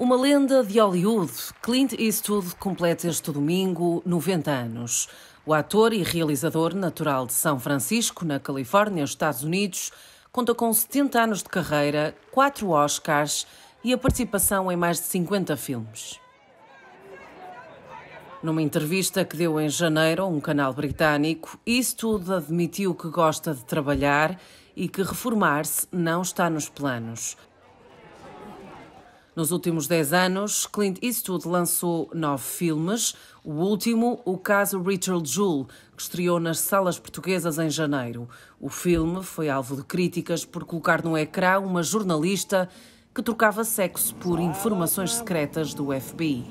Uma lenda de Hollywood, Clint Eastwood completa este domingo 90 anos. O ator e realizador natural de São Francisco, na Califórnia, Estados Unidos, conta com 70 anos de carreira, 4 Oscars e a participação em mais de 50 filmes. Numa entrevista que deu em janeiro a um canal britânico, Eastwood admitiu que gosta de trabalhar e que reformar-se não está nos planos. Nos últimos 10 anos, Clint Eastwood lançou nove filmes, o último, o caso Richard Jewell, que estreou nas salas portuguesas em janeiro. O filme foi alvo de críticas por colocar no ecrã uma jornalista que trocava sexo por informações secretas do FBI.